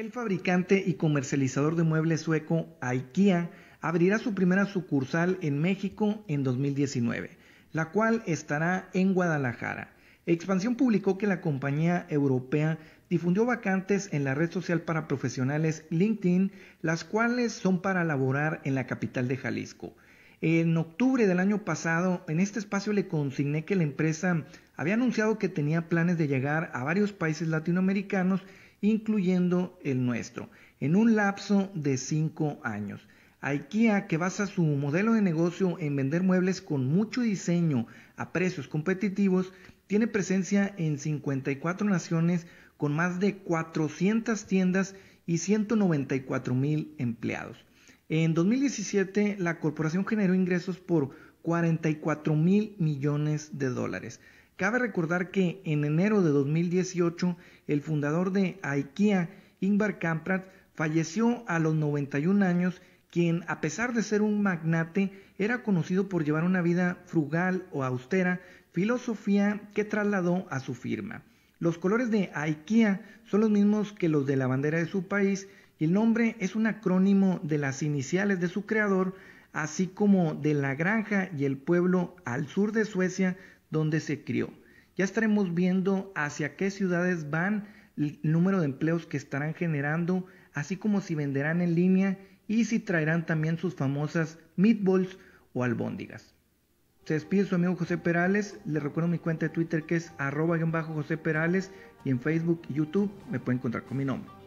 El fabricante y comercializador de muebles sueco IKEA abrirá su primera sucursal en México en 2019, la cual estará en Guadalajara. Expansión publicó que la compañía europea difundió vacantes en la red social para profesionales LinkedIn, las cuales son para laborar en la capital de Jalisco. En octubre del año pasado, en este espacio le consigné que la empresa había anunciado que tenía planes de llegar a varios países latinoamericanos incluyendo el nuestro, en un lapso de cinco años. IKEA, que basa su modelo de negocio en vender muebles con mucho diseño a precios competitivos, tiene presencia en 54 naciones con más de 400 tiendas y 194 mil empleados. En 2017, la corporación generó ingresos por 44 mil millones de dólares. Cabe recordar que en enero de 2018 el fundador de IKEA, Ingvar Kamprad, falleció a los 91 años, quien a pesar de ser un magnate era conocido por llevar una vida frugal o austera, filosofía que trasladó a su firma. Los colores de IKEA son los mismos que los de la bandera de su país y el nombre es un acrónimo de las iniciales de su creador, así como de la granja y el pueblo al sur de Suecia donde se crió. Ya estaremos viendo hacia qué ciudades van, el número de empleos que estarán generando, así como si venderán en línea y si traerán también sus famosas meatballs o albóndigas. Se despide su amigo José Perales, le recuerdo mi cuenta de Twitter que es arroba-josé Perales y en Facebook y YouTube me pueden encontrar con mi nombre.